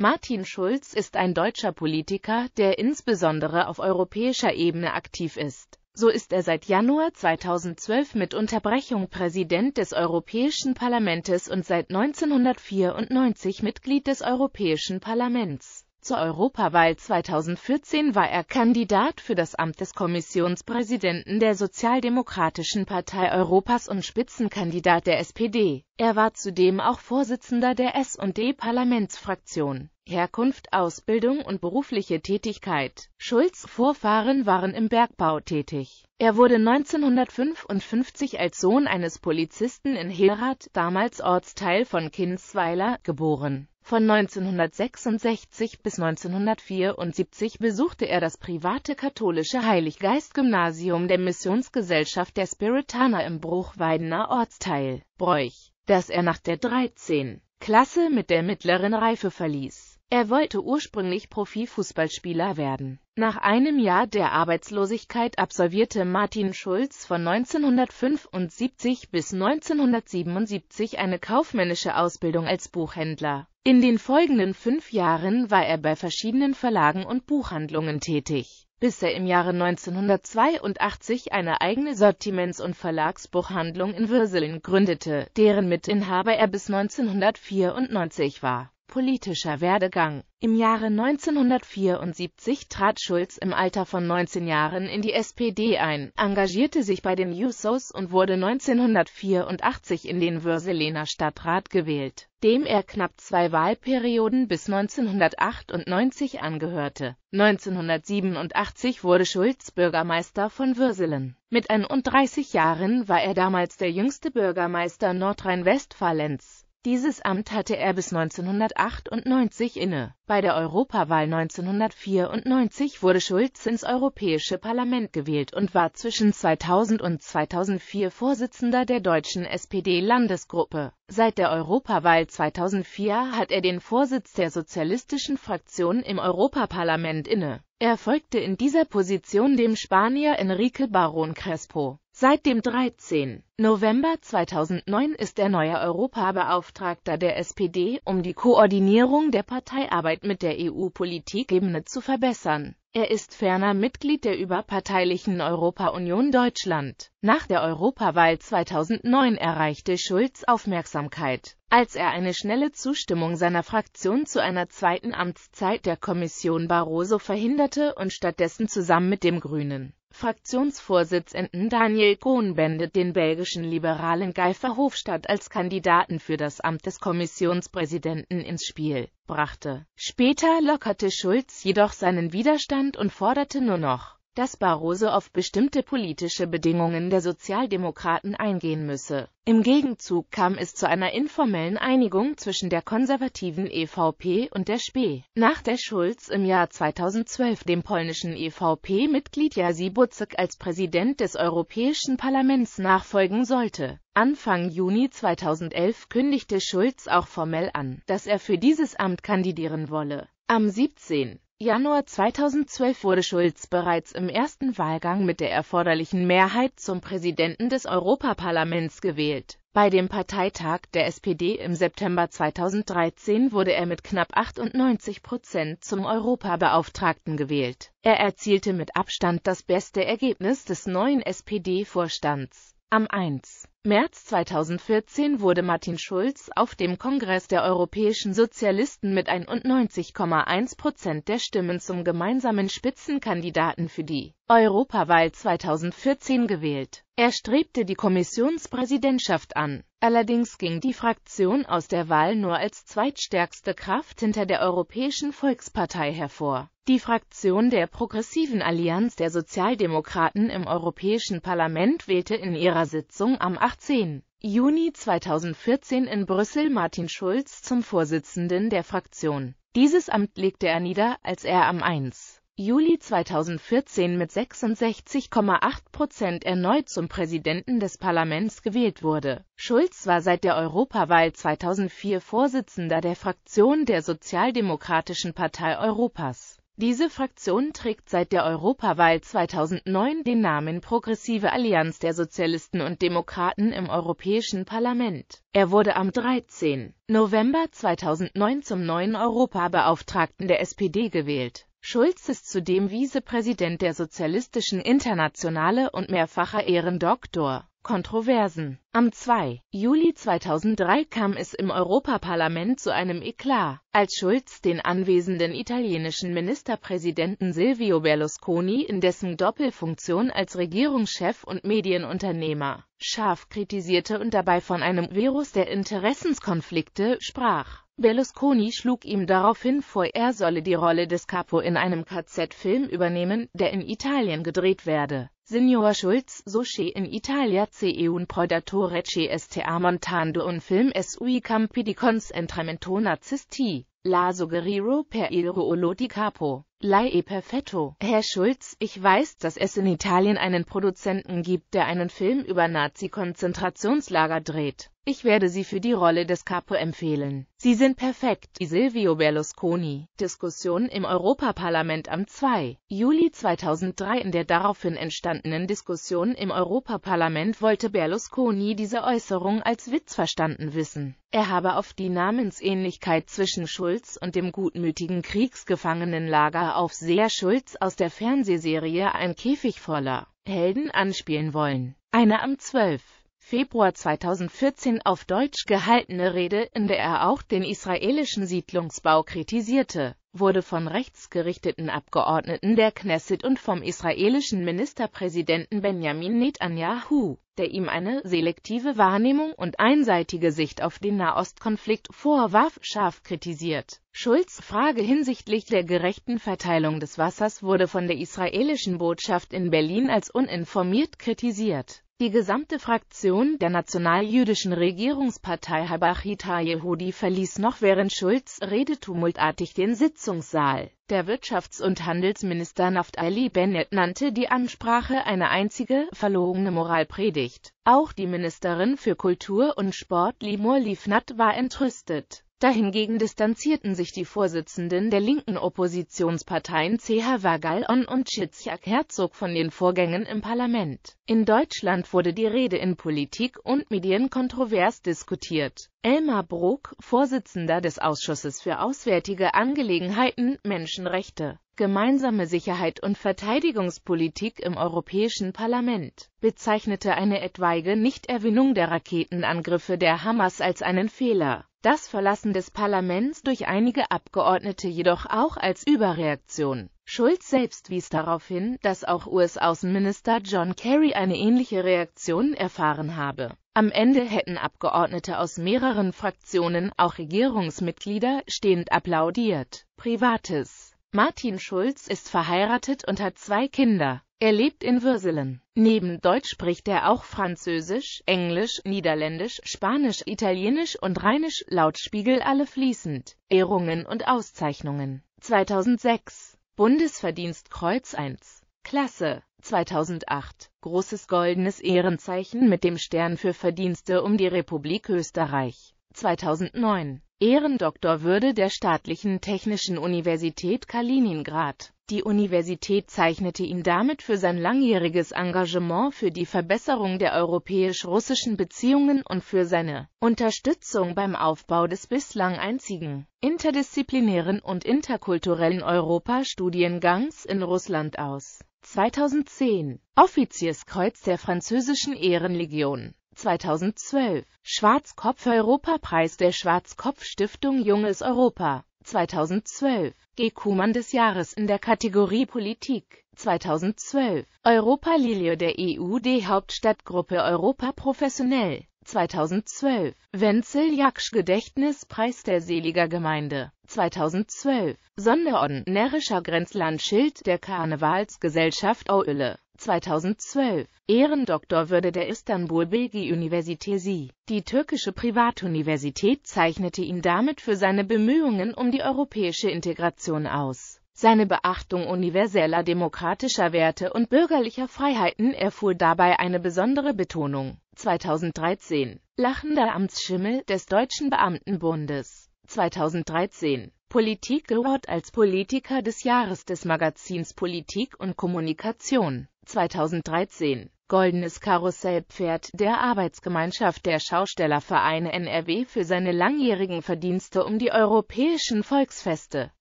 Martin Schulz ist ein deutscher Politiker, der insbesondere auf europäischer Ebene aktiv ist. So ist er seit Januar 2012 mit Unterbrechung Präsident des Europäischen Parlamentes und seit 1994 Mitglied des Europäischen Parlaments. Zur Europawahl 2014 war er Kandidat für das Amt des Kommissionspräsidenten der Sozialdemokratischen Partei Europas und Spitzenkandidat der SPD. Er war zudem auch Vorsitzender der S&D-Parlamentsfraktion. Herkunft, Ausbildung und berufliche Tätigkeit. Schulz' Vorfahren waren im Bergbau tätig. Er wurde 1955 als Sohn eines Polizisten in Herath, damals Ortsteil von Kinsweiler, geboren. Von 1966 bis 1974 besuchte er das private katholische Heiliggeistgymnasium der Missionsgesellschaft der Spiritaner im Bruchweidener Ortsteil Bräuch, das er nach der 13. Klasse mit der mittleren Reife verließ. Er wollte ursprünglich Profifußballspieler werden. Nach einem Jahr der Arbeitslosigkeit absolvierte Martin Schulz von 1975 bis 1977 eine kaufmännische Ausbildung als Buchhändler. In den folgenden fünf Jahren war er bei verschiedenen Verlagen und Buchhandlungen tätig, bis er im Jahre 1982 eine eigene Sortiments- und Verlagsbuchhandlung in Würselen gründete, deren Mitinhaber er bis 1994 war Politischer Werdegang Im Jahre 1974 trat Schulz im Alter von 19 Jahren in die SPD ein, engagierte sich bei den Jusos und wurde 1984 in den Würselener Stadtrat gewählt, dem er knapp zwei Wahlperioden bis 1998 angehörte. 1987 wurde Schulz Bürgermeister von Würselen. Mit 31 Jahren war er damals der jüngste Bürgermeister Nordrhein-Westfalens dieses Amt hatte er bis 1998 inne. Bei der Europawahl 1994 wurde Schulz ins Europäische Parlament gewählt und war zwischen 2000 und 2004 Vorsitzender der deutschen SPD-Landesgruppe. Seit der Europawahl 2004 hat er den Vorsitz der sozialistischen Fraktion im Europaparlament inne. Er folgte in dieser Position dem Spanier Enrique Baron Crespo. Seit dem 13. November 2009 ist er neuer Europabeauftragter der SPD, um die Koordinierung der Parteiarbeit mit der EU-Politikebene zu verbessern. Er ist ferner Mitglied der überparteilichen Europa-Union Deutschland. Nach der Europawahl 2009 erreichte Schulz Aufmerksamkeit, als er eine schnelle Zustimmung seiner Fraktion zu einer zweiten Amtszeit der Kommission Barroso verhinderte und stattdessen zusammen mit dem Grünen Fraktionsvorsitzenden Daniel Cohn beendet den belgischen liberalen Guy Verhofstadt als Kandidaten für das Amt des Kommissionspräsidenten ins Spiel brachte. Später lockerte Schulz jedoch seinen Widerstand und forderte nur noch dass Barroso auf bestimmte politische Bedingungen der Sozialdemokraten eingehen müsse. Im Gegenzug kam es zu einer informellen Einigung zwischen der konservativen EVP und der SPE. Nach der Schulz im Jahr 2012 dem polnischen EVP-Mitglied Jerzy Buzek als Präsident des Europäischen Parlaments nachfolgen sollte. Anfang Juni 2011 kündigte Schulz auch formell an, dass er für dieses Amt kandidieren wolle. Am 17. Januar 2012 wurde Schulz bereits im ersten Wahlgang mit der erforderlichen Mehrheit zum Präsidenten des Europaparlaments gewählt. Bei dem Parteitag der SPD im September 2013 wurde er mit knapp 98 Prozent zum Europabeauftragten gewählt. Er erzielte mit Abstand das beste Ergebnis des neuen SPD-Vorstands. Am 1. März 2014 wurde Martin Schulz auf dem Kongress der Europäischen Sozialisten mit 91,1 Prozent der Stimmen zum gemeinsamen Spitzenkandidaten für die Europawahl 2014 gewählt. Er strebte die Kommissionspräsidentschaft an. Allerdings ging die Fraktion aus der Wahl nur als zweitstärkste Kraft hinter der Europäischen Volkspartei hervor. Die Fraktion der Progressiven Allianz der Sozialdemokraten im Europäischen Parlament wählte in ihrer Sitzung am 18. Juni 2014 in Brüssel Martin Schulz zum Vorsitzenden der Fraktion. Dieses Amt legte er nieder, als er am 1. Juli 2014 mit 66,8 Prozent erneut zum Präsidenten des Parlaments gewählt wurde. Schulz war seit der Europawahl 2004 Vorsitzender der Fraktion der Sozialdemokratischen Partei Europas. Diese Fraktion trägt seit der Europawahl 2009 den Namen Progressive Allianz der Sozialisten und Demokraten im Europäischen Parlament. Er wurde am 13. November 2009 zum neuen Europabeauftragten der SPD gewählt. Schulz ist zudem Vizepräsident der Sozialistischen Internationale und mehrfacher Ehrendoktor. Kontroversen. Am 2. Juli 2003 kam es im Europaparlament zu einem Eklat, als Schulz den anwesenden italienischen Ministerpräsidenten Silvio Berlusconi in dessen Doppelfunktion als Regierungschef und Medienunternehmer scharf kritisierte und dabei von einem Virus der Interessenskonflikte sprach. Berlusconi schlug ihm daraufhin vor, er solle die Rolle des Capo in einem KZ-Film übernehmen, der in Italien gedreht werde. Signor Schulz, Soce in Italia c'è un predatore sta montando un film sui campi di concentramento nazisti, la suggeriro per il ruolo di capo. Laie perfetto. Herr Schulz, ich weiß, dass es in Italien einen Produzenten gibt, der einen Film über Nazi-Konzentrationslager dreht. Ich werde Sie für die Rolle des Capo empfehlen. Sie sind perfekt. Silvio Berlusconi. Diskussion im Europaparlament am 2. Juli 2003 In der daraufhin entstandenen Diskussion im Europaparlament wollte Berlusconi diese Äußerung als Witz verstanden wissen. Er habe auf die Namensähnlichkeit zwischen Schulz und dem gutmütigen Kriegsgefangenenlager Aufseher Schulz aus der Fernsehserie Ein Käfig voller Helden anspielen wollen. Eine am 12. Februar 2014 auf Deutsch gehaltene Rede, in der er auch den israelischen Siedlungsbau kritisierte, wurde von rechtsgerichteten Abgeordneten der Knesset und vom israelischen Ministerpräsidenten Benjamin Netanyahu, der ihm eine selektive Wahrnehmung und einseitige Sicht auf den Nahostkonflikt vorwarf, scharf kritisiert. Schulz' Frage hinsichtlich der gerechten Verteilung des Wassers wurde von der israelischen Botschaft in Berlin als uninformiert kritisiert. Die gesamte Fraktion der nationaljüdischen Regierungspartei Habachita Yehudi verließ noch während Schulz' Rede tumultartig den Sitzungssaal. Der Wirtschafts- und Handelsminister Naftali Bennett nannte die Ansprache eine einzige, verlogene Moralpredigt. Auch die Ministerin für Kultur und Sport Limur Livnat war entrüstet. Dahingegen distanzierten sich die Vorsitzenden der linken Oppositionsparteien Ch. Vagalon und Schizjak Herzog von den Vorgängen im Parlament. In Deutschland wurde die Rede in Politik und Medien kontrovers diskutiert. Elmar Brok, Vorsitzender des Ausschusses für Auswärtige Angelegenheiten, Menschenrechte, gemeinsame Sicherheit und Verteidigungspolitik im Europäischen Parlament, bezeichnete eine etwaige Nichterwinnung der Raketenangriffe der Hamas als einen Fehler das Verlassen des Parlaments durch einige Abgeordnete jedoch auch als Überreaktion. Schulz selbst wies darauf hin, dass auch US-Außenminister John Kerry eine ähnliche Reaktion erfahren habe. Am Ende hätten Abgeordnete aus mehreren Fraktionen, auch Regierungsmitglieder, stehend applaudiert. Privates Martin Schulz ist verheiratet und hat zwei Kinder. Er lebt in Würselen. Neben Deutsch spricht er auch Französisch, Englisch, Niederländisch, Spanisch, Italienisch und Rheinisch, laut Spiegel alle fließend. Ehrungen und Auszeichnungen 2006 Bundesverdienstkreuz 1 Klasse 2008 Großes goldenes Ehrenzeichen mit dem Stern für Verdienste um die Republik Österreich 2009 Ehrendoktorwürde der Staatlichen Technischen Universität Kaliningrad die Universität zeichnete ihn damit für sein langjähriges Engagement für die Verbesserung der europäisch-russischen Beziehungen und für seine Unterstützung beim Aufbau des bislang einzigen interdisziplinären und interkulturellen Europa-Studiengangs in Russland aus. 2010 Offizierskreuz der französischen Ehrenlegion 2012 Schwarzkopf-Europapreis der Schwarzkopf-Stiftung Junges Europa 2012 G-Kuman des Jahres in der Kategorie Politik 2012, Europa Lilio der EUD-Hauptstadtgruppe Europa Professionell 2012, Wenzel Jaksch Gedächtnispreis der Seliger Gemeinde 2012, Sonderorden Närrischer Grenzlandschild der Karnevalsgesellschaft Auöle 2012. Ehrendoktorwürde der Istanbul Bilgi Universitesi. Die türkische Privatuniversität zeichnete ihn damit für seine Bemühungen um die europäische Integration aus. Seine Beachtung universeller demokratischer Werte und bürgerlicher Freiheiten erfuhr dabei eine besondere Betonung. 2013 Lachender Amtsschimmel des Deutschen Beamtenbundes 2013 Politik Award als Politiker des Jahres des Magazins Politik und Kommunikation 2013. Goldenes Karussellpferd der Arbeitsgemeinschaft der Schaustellervereine NRW für seine langjährigen Verdienste um die europäischen Volksfeste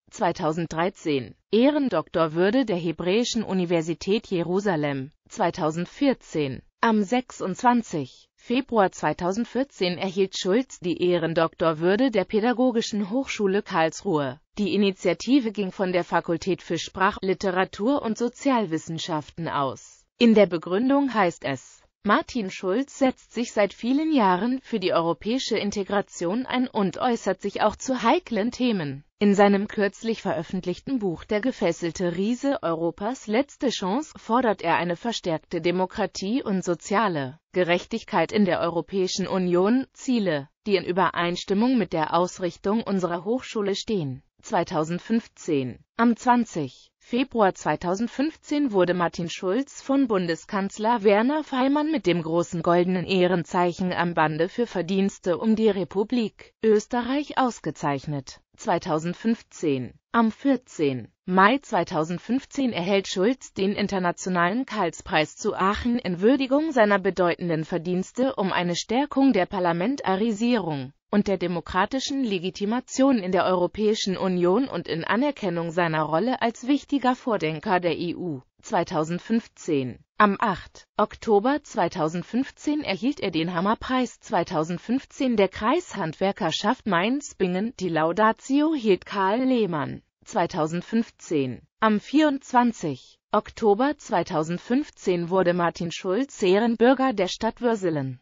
2013. Ehrendoktorwürde der Hebräischen Universität Jerusalem 2014. Am 26. Februar 2014 erhielt Schulz die Ehrendoktorwürde der Pädagogischen Hochschule Karlsruhe. Die Initiative ging von der Fakultät für Sprach-, Literatur- und Sozialwissenschaften aus. In der Begründung heißt es, Martin Schulz setzt sich seit vielen Jahren für die europäische Integration ein und äußert sich auch zu heiklen Themen. In seinem kürzlich veröffentlichten Buch Der gefesselte Riese Europas letzte Chance fordert er eine verstärkte Demokratie und soziale Gerechtigkeit in der Europäischen Union, Ziele, die in Übereinstimmung mit der Ausrichtung unserer Hochschule stehen. 2015 Am 20. Februar 2015 wurde Martin Schulz von Bundeskanzler Werner Feimann mit dem großen goldenen Ehrenzeichen am Bande für Verdienste um die Republik Österreich ausgezeichnet. 2015. Am 14. Mai 2015 erhält Schulz den Internationalen Karlspreis zu Aachen in Würdigung seiner bedeutenden Verdienste um eine Stärkung der Parlamentarisierung und der demokratischen Legitimation in der Europäischen Union und in Anerkennung seiner Rolle als wichtiger Vordenker der EU. 2015. Am 8. Oktober 2015 erhielt er den Hammerpreis 2015 der Kreishandwerkerschaft Mainz-Bingen. Die Laudatio hielt Karl Lehmann. 2015. Am 24. Oktober 2015 wurde Martin Schulz Ehrenbürger der Stadt Würselen.